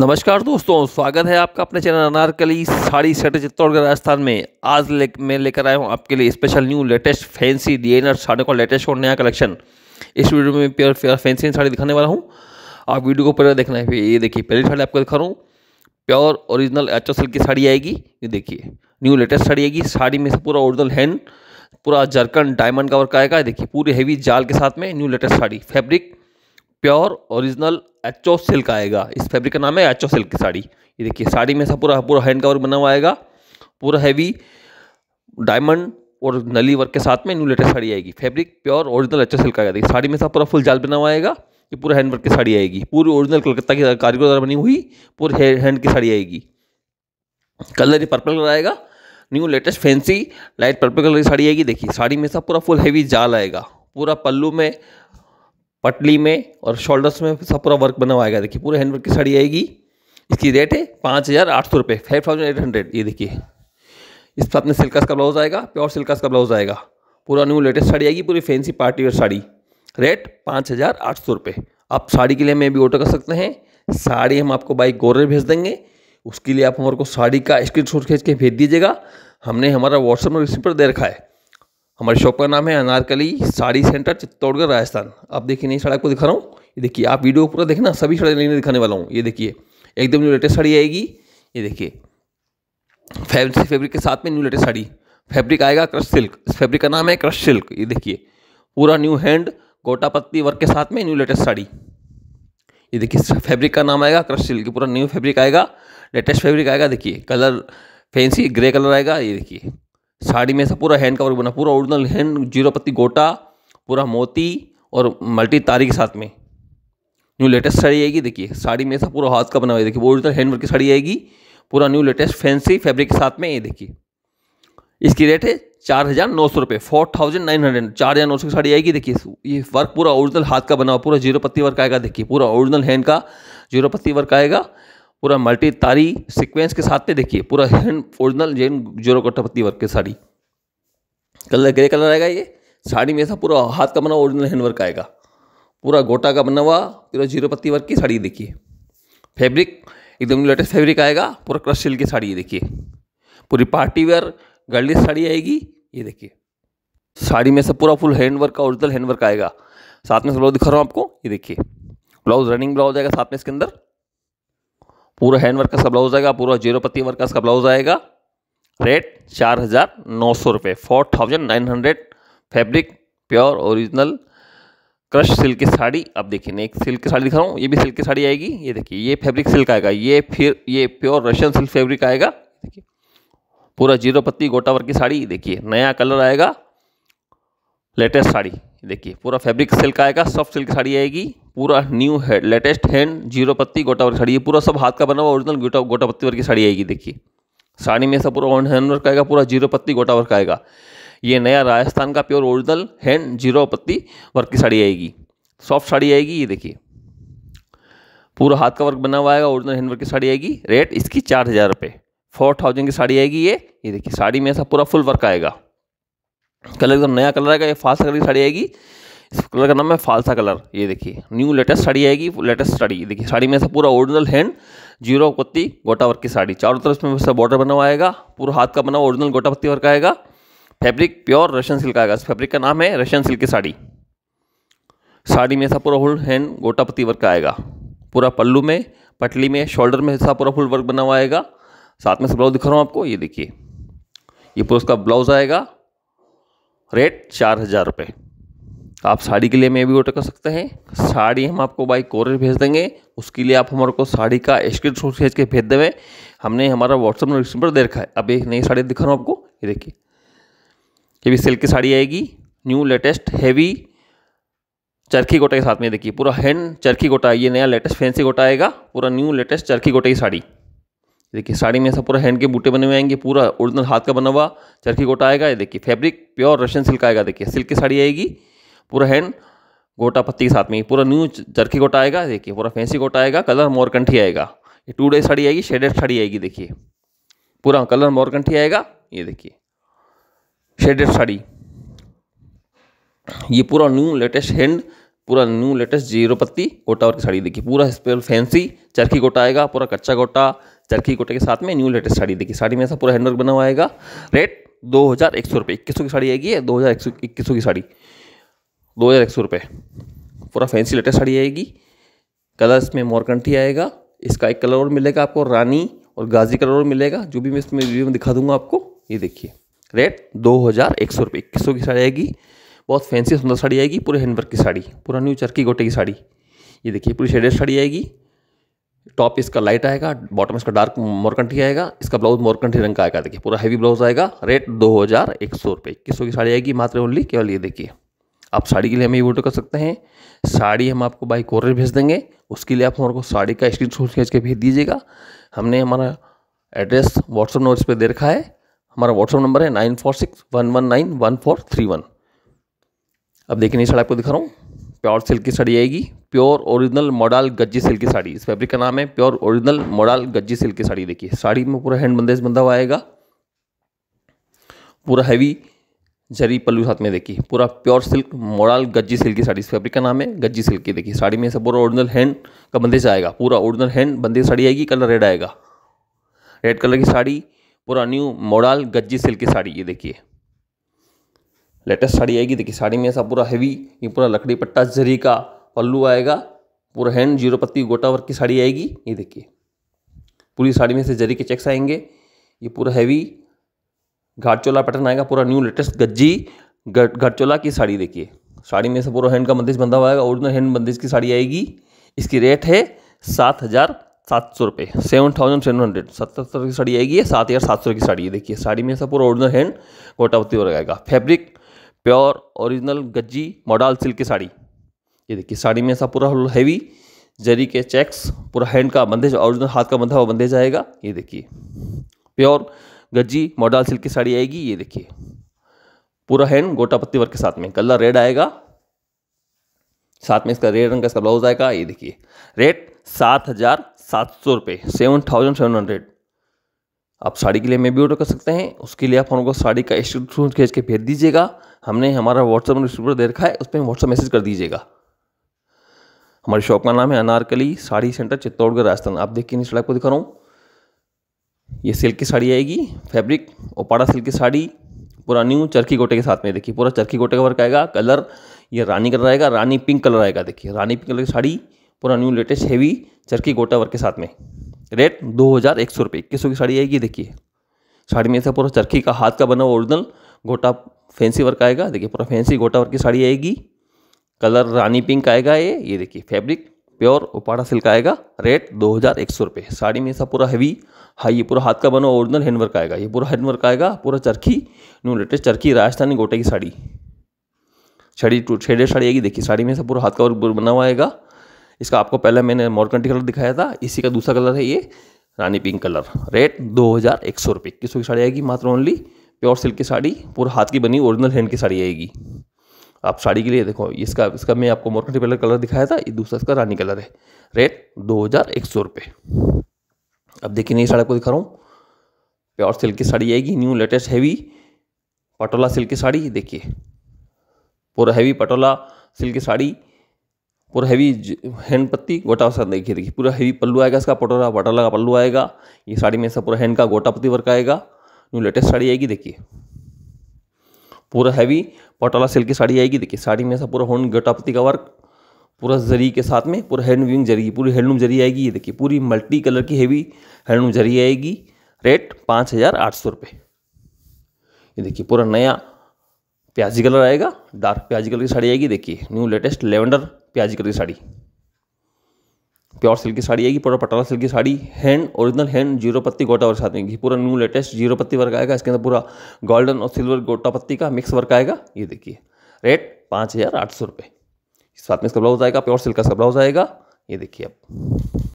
नमस्कार दोस्तों स्वागत है आपका अपने चैनल अनारकली साड़ी सेट चित्तौड़गढ़ राजस्थान में आज ले, मैं लेकर आया हूँ आपके लिए special new latest fancy designer साड़ियों का लेटेस्ट और नया कलेक्शन इस वीडियो में प्योर प्योर फैंसी साड़ी दिखाने वाला हूँ आप वीडियो को पहले देखना है ये देखिए पहली साड़ी आपको दिखा रहा हूँ प्योर ओरिजिनल एच ओ की साड़ी आएगी ये देखिए न्यू लेटेस्ट साड़ी आएगी साड़ी में से पूरा ओरिजिनल हैंड पूरा जरकन डायमंड का आएगा देखिए पूरे हैवी जाल के साथ में new latest sari fabric pure original एचओ सिल्क आएगा इस फैब्रिक का नाम है एचओ सिल्क की साड़ी ये देखिए साड़ी में ऐसा पूरा पूरा हैंड का वर्क बना हुआ आएगा पूरा हैवी डायमंड और नली वर्क के साथ में न्यू लेटेस्ट साड़ी आएगी फैब्रिक प्योर ओरिजिनल एचओ सिल्क आएगा देखिए साड़ी में ऐसा पूरा फुल जाल बना हुआ आएगा ये पूरा हैंड वर्क की साड़ी आएगी पूरी ओरिजिनल कलकत्ता की कारीगर द्वारा बनी हुई पूरी हैंड की साड़ी आएगी कलर ये पर्पल कलर आएगा new latest fancy light purple colour की साड़ी आएगी देखिए साड़ी में सब पूरा फुल हैवी जाल आएगा पूरा पल्लू में पटली में और शोल्डर्स में सब पूरा वर्क बना हुआ आएगा देखिए पूरे हैंडवर्क की साड़ी आएगी इसकी रेट है पाँच हज़ार आठ सौ रुपये फाइव थाउजेंड एट हंड्रेड ये देखिए इस पर अपने सिल्कास का ब्लाउज आएगा प्योर सिल्कास का ब्लाउज आएगा पूरा न्यू लेटेस्ट साड़ी आएगी पूरी fancy party wear sari rate पाँच हज़ार आठ सौ रुपये आप साड़ी के लिए हमें भी ऑर्डर कर सकते हैं साड़ी हम आपको बाई गोर भेज देंगे उसके लिए आप हमारे को साड़ी का स्क्रीन शॉट खींच के भेज दीजिएगा हमने हमारा व्हाट्सएप नंबर इसी पर दे रखा है हमारे शॉप का नाम है अनारकली साड़ी सेंटर चित्तौड़गढ़ राजस्थान आप देखिए नई साड़ी आपको दिखा रहा हूँ ये देखिए आप वीडियो पूरा देखना सभी साड़ी लेने दिखाने वाला हूँ ये देखिए एकदम न्यू लेटेस्ट साड़ी आएगी ये देखिए फैंसी फैब्रिक के साथ में न्यू लेटेस्ट साड़ी फैब्रिक आएगा क्रश सिल्क इस फैब्रिक का नाम है क्रश सिल्क ये देखिए पूरा न्यू हैंड गोटा पत्ती वर्क के साथ में न्यू लेटेस्ट साड़ी ये देखिए फैब्रिक का नाम आएगा क्रश सिल्क पूरा न्यू फैब्रिक आएगा लेटेस्ट फैब्रिक आएगा देखिए कलर फैंसी ग्रे कलर आएगा ये देखिए साड़ी में ऐसा पूरा हैंड कवर बना पूरा ओरिजिनल हैंड जीरो पत्ती गोटा पूरा मोती और मल्टी तारी के साथ में न्यू लेटेस्ट साड़ी आएगी देखिए साड़ी में ऐसा पूरा हाथ का बना हुआ है देखिए ओरिजिनल वर्क की साड़ी आएगी पूरा न्यू लेटेस्ट फैंसी फैब्रिक के साथ में ये देखिए इसकी रेट है चार हज़ार नौ सौ रुपये फोर थाउजेंड नाइन हंड्रेड चार हज़ार नौ सौ की साड़ी आएगी देखिए ये वर्क पूरा ओरिजिनल हाथ का बना हुआ पूरा जीरो पत्ती वर्क आएगा देखिए पूरा ओरिजिनल हैंड का जीरो पत्ती वर्क आएगा पूरा मल्टी तारी सिक्वेंस के साथ में देखिए पूरा हैंड ओरिजिनल जैन जोरो कटपति वर्क की साड़ी कलर ग्रे कलर आएगा ये साड़ी में ऐसा पूरा हाथ का बना ओरिजिनल हैंड वर्क आएगा पूरा गोटा का बना हुआ पूरा जीरो पत्ती वर्क की साड़ी देखिए फैब्रिक एकदम लेटेस्ट फैब्रिक आएगा पूरा क्रश सिल्क की साड़ी ये देखिए पूरी पार्टी वेयर गर्लिश साड़ी आएगी ये देखिए साड़ी में सब पूरा फुल हैंड वर्क का ओरिजिनल हैंड वर्क आएगा साथ में सब दिखा रहा हूँ आपको ये देखिए ब्लाउज रनिंग ब्लाउज आएगा साथ में इसके अंदर पूरा हैंड वर्क का ब्लाउज आएगा पूरा जीरो पत्ती वर्क का ब्लाउज आएगा रेट चार हज़ार नौ सौ रुपये four thousand nine hundred fabric pure original crush silk की साड़ी अब देखिए मैं एक सिल्क की साड़ी दिखा रहा हूँ ये भी सिल्क की साड़ी आएगी ये देखिए ये फैब्रिक सिल्क आएगा ये फिर ये प्योर रशियन सिल्क फैब्रिक आएगा देखिए पूरा जीरो पत्ती गोटावर की साड़ी देखिए नया कलर आएगा लेटेस्ट साड़ी देखिए पूरा फैब्रिक सिल्क आएगा सॉफ्ट सिल्क साड़ी आएगी पूरा न्यू है लेटेस्ट हैंड जीरो पत्ती गोटा वर्क साड़ी पूरा सब हाथ का बना हुआ ओरिजिनल गोटा गोटा पत्ती वर्क की साड़ी आएगी देखिए साड़ी में सब पूरा हैंड वर्क आएगा पूरा जीरो पत्ती गोटा वर्क आएगा ये नया राजस्थान का प्योर ओरिजिनल हैंड जीरो पत्ती वर्क की साड़ी आएगी सॉफ्ट साड़ी आएगी ये देखिए पूरा हाथ का वर्क बना हुआ आएगा ओरिजिनल हैंड वर्क की साड़ी आएगी रेट इसकी चार हज़ार रुपये फोर थाउजेंड की साड़ी आएगी ये ये देखिए साड़ी में ऐसा पूरा फुल वर्क आएगा कलर एकदम नया कलर आएगा ये फालसा कलर की साड़ी आएगी इस कलर का नाम है फालसा कलर ये देखिए न्यू लेटेस्ट साड़ी आएगी लेटेस्ट साड़ी देखिए साड़ी में ऐसा पूरा ओरिजिनल हैंड जीरो पत्ती गोटा वर्क की साड़ी चारों तरफ में वैसा बॉर्डर बना हुआ आएगा पूरा हाथ का बना हुआ ओरिजिनल गोटा पत्ती वर्क आएगा फैब्रिक प्योर रशियन सिल्क आएगा इस फैब्रिक का नाम है रशियन सिल्क की साड़ी साड़ी में ऐसा पूरा फुल हैंड गोटा पत्ती वर्क आएगा पूरा पल्लू में पटली में शोल्डर में ऐसा पूरा फुल वर्क बना हुआ आएगा साथ में से ब्लाउज दिखा रहा हूँ आपको ये देखिए ये पूरा उसका ब्लाउज आएगा रेट चार हज़ार रुपये आप साड़ी के लिए मे भी ऑर्डर कर सकते हैं साड़ी हम आपको बाई कोर भेज देंगे उसके लिए आप हमारे को साड़ी का स्क्रीन शॉट भेज के भेज देवें हमने हमारा व्हाट्सअप नोटिफिकेशन पर दे रखा है अब एक नई साड़ी दिखा रहा हूँ आपको ये देखिए ये भी सिल्क की साड़ी आएगी न्यू लेटेस्ट हैवी चरखी गोटा के साथ में देखिए पूरा हैंड चरखी गोटा ये नया लेटेस्ट फैंसी गोटा आएगा पूरा न्यू लेटेस्ट चरखी गोटा की साड़ी देखिए साड़ी में ऐसा पूरा हैंड के बूटे बने हुए आएंगे पूरा ओरिजिनल हाथ का बना हुआ चरखी गोटा आएगा ये देखिए फैब्रिक प्योर रशियन सिल्क आएगा देखिए सिल्क की साड़ी आएगी पूरा हैंड गोटा पत्ती के साथ में पूरा न्यू चरखी गोटा आएगा देखिए पूरा फैंसी गोटा आएगा कलर मोरकंठी आएगा ये टू डे साड़ी आएगी शेडेड साड़ी आएगी देखिए पूरा कलर मोरकंठी आएगा ये देखिए शेडेड साड़ी ये पूरा न्यू लेटेस्ट हैंड पूरा न्यू लेटेस्ट जीरो पत्ती गोटा और की साड़ी देखिए पूरा इस पर फैंसी चरखी गोटा आएगा पूरा कच्चा गोटा चरखी कोटे के साथ में न्यू लेटेस्ट साड़ी देखिए साड़ी में ऐसा पूरा हैंडवर्क बना हुआ आएगा रेट दो हज़ार एक सौ रुपये इक्कीस सौ की साड़ी आएगी दो हज़ार एक सौ इक्कीस सौ की साड़ी दो हज़ार एक सौ रुपये पूरा फैंसी लेटेस्ट साड़ी आएगी कलर इसमें मोरकंठी आएगा इसका एक कलर और मिलेगा आपको रानी और गाजी कलर और मिलेगा जो भी मैं इसमें वीडियो में दिखा दूंगा आपको ये देखिए रेट दो हज़ार एक सौ रुपये इक्कीस सौ की साड़ी आएगी बहुत फैंसी सुंदर साड़ी आएगी पूरे हैंडवर्क की साड़ी पूरा न्यू चरकी गोटे की साड़ी ये देखिए पूरी शेडेड साड़ी आएगी टॉप इसका लाइट आएगा बॉटम इसका डार्क मोरकंठी आएगा इसका ब्लाउज मोरकंठी रंग का आएगा देखिए पूरा हैवी ब्लाउज आएगा रेट दो हज़ार एक सौ रुपये इक्कीस सौ की साड़ी आएगी मात्र ओनली केवल ये देखिए आप साड़ी के लिए हमें ये ऑर्डर कर सकते हैं साड़ी हम आपको बाई कोर भेज देंगे उसके लिए आप हमारे को साड़ी का स्क्रीन शॉट खींच के भेज दीजिएगा हमने हमारा एड्रेस व्हाट्सअप नंबर इस पर दे रखा है हमारा व्हाट्सअप नंबर है nine four six one one nine one four three one अब देखिए नहीं साड़ी आपको दिखा रहा हूँ प्योर सिल्क की साड़ी आएगी प्योर ओरिजिनल मॉडल गज्जी सिल्क की साड़ी इस फैब्रिक का नाम है प्योर ओरिजिनल मॉडल गज्जी सिल्क की साड़ी देखिए साड़ी में पूरा हैंड बंदेज बंधा हुआ आएगा पूरा हैवी जरी पल्लू साथ में देखिए पूरा प्योर सिल्क मॉडल गज्जी सिल्क की साड़ी इस फैब्रिक का नाम है गज्जी सिल्क की देखिए साड़ी में सब पूरा ओरिजिनल हैंड का बंदेज आएगा पूरा ओरिजिनल हैंड बंदेज साड़ी आएगी कलर रेड आएगा रेड कलर की साड़ी पूरा न्यू मॉडल गज्जी सिल्क की साड़ी ये देखिए लेटेस्ट साड़ी आएगी देखिए साड़ी में ऐसा पूरा हैवी ये पूरा लकड़ी पट्टा जरी का पल्लू आएगा पूरा हैंड जीरो पत्ती गोटा वर्क की साड़ी आएगी ये देखिए पूरी साड़ी में से जरी के चेक्स आएंगे ये पूरा हैवी घाट चोला पैटर्न आएगा पूरा न्यू लेटेस्ट गज्जी घाट चोला की साड़ी देखिए साड़ी में से पूरा हैंड का बंदिश बंधा हुआ आएगा ओरिजिनल हैंड बंदिश की साड़ी आएगी इसकी रेट है सात हज़ार सात सौ रुपये सेवन थाउजेंड सेवन हंड्रेड सत्तर की साड़ी आएगी सात हज़ार सात सौ की साड़ी है देखिए साड़ी में से पूरा ओरिजिनल हैंड गोटावती हो रहेगा फैब्रिक प्योर ओरिजिनल गज्जी मॉडल सिल्क की साड़ी ये देखिए साड़ी में ऐसा पूरा हैवी जरी के चेक्स पूरा हैंड का बंदेज ओरिजिनल हाथ का बंधा हुआ बंदेज आएगा ये देखिए प्योर गज्जी मॉडल सिल्क की साड़ी आएगी ये देखिए पूरा हैंड गोटा पत्ती वर्क के साथ में कलर रेड आएगा साथ में इसका रेड रंग का इसका ब्लाउज आएगा ये देखिए रेट सात हज़ार सात सौ रुपये सेवन थाउजेंड सेवन हंड्रेड आप साड़ी के लिए मैं भी ऑर्डर कर सकते हैं उसके लिए आप हमको साड़ी का स्क्रीन खींच के भेज दीजिएगा हमने हमारा व्हाट्सअप नंबर दे रखा है उस पर व्हाट्सअप मैसेज कर दीजिएगा हमारी शॉप का नाम है अनारकली साड़ी सेंटर चित्तौड़गढ़ राजस्थान आप देखिए इस सड़क को दिखा रहा हूँ ये सिल्क की साड़ी आएगी फैब्रिक ओपाड़ा सिल्क की साड़ी पूरा न्यू चरखी गोटे के साथ में देखिए पूरा चरखी गोटे का वर्क आएगा कलर ये रानी कलर आएगा रानी पिंक कलर आएगा देखिए रानी पिंक कलर की साड़ी पूरा न्यू लेटेस्ट हैवी चरखी गोटा वर्क के साथ में रेट दो हज़ार एक सौ रुपये इक्कीस सौ की साड़ी आएगी देखिए साड़ी में से पूरा चरखी का हाथ का बना हुआ ओरिजिनल गोटा फैंसी वर्क आएगा देखिए पूरा फैंसी गोटा वर्क की साड़ी आएगी कलर रानी पिंक आएगा ये ये देखिए फैब्रिक प्योर उपाड़ा सिल्क आएगा रेट दो हज़ार एक सौ रुपये साड़ी में ऐसा पूरा हैवी हाई ये पूरा हाथ का बना ओरिजिनल हैंडवर्क आएगा ये पूरा हैंडवर्क आएगा पूरा चरखी न्यू लेटेस्ट चरखी राजस्थानी गोटे की साड़ी छड़ी टू छेड़े साड़ी आएगी देखिए साड़ी में ऐसा पूरा हाथ का वर्क बना हुआ आएगा इसका आपको पहले मैंने मोरकंटी कलर दिखाया था इसी का दूसरा कलर है ये रानी पिंक कलर रेट दो हज़ार एक सौ रुपये किसों की साड़ी आएगी मात्र ओनली प्योर सिल्क की साड़ी पूरा हाथ की बनी ओरिजिनल हैंड की साड़ी आएगी आप साड़ी के लिए देखो इसका इसका मैं आपको मोर पर्टिकुलर कलर दिखाया था दूसरा इसका रानी कलर है रेट दो हज़ार एक सौ रुपये अब देखिए नई साड़ी को दिखा रहा हूँ प्योर सिल्क की साड़ी आएगी new latest heavy patola silk की साड़ी देखिए पूरा हैवी पटोला सिल्क की साड़ी पूरा हैवी हैंड पत्ती गोटा सा देखिए देखिए पूरा हैवी पल्लू आएगा इसका पटोला पटोला का पल्लू आएगा ये साड़ी में ऐसा पूरा हैंड का गोटा पत्ती वर्क आएगा न्यू लेटेस्ट साड़ी आएगी देखिए पूरा हैवी पटोला सिल्क की साड़ी आएगी देखिए साड़ी में ऐसा पूरा होन गटापति का वर्क पूरा जरी के साथ में पूरा हैंड वीविंग जरी पूरी हैंडलूम जरी आएगी ये देखिए पूरी मल्टी कलर की हैवी हैंडलूम जरी आएगी रेट पाँच हज़ार आठ सौ रुपये ये देखिए पूरा नया प्याजी कलर आएगा डार्क प्याजी कलर की साड़ी आएगी देखिए न्यू लेटेस्ट लेवेंडर प्याजी कलर की साड़ी प्योर सिल्क की साड़ी आएगी पूरा पटाला सिल्क की sari hand original hand zero पत्ती गोटा वर्क साथ में पूरा न्यू लेटेस्ट जीरो पत्ती वर्क आएगा इसके अंदर पूरा गोल्डन और सिल्वर गोटा पत्ती का मिक्स वर्क आएगा ये देखिए रेट पाँच हज़ार आठ सौ रुपये साथ में इसका ब्लाउज आएगा प्योर सिल्क का इसका ब्लाउज आएगा ये देखिए आप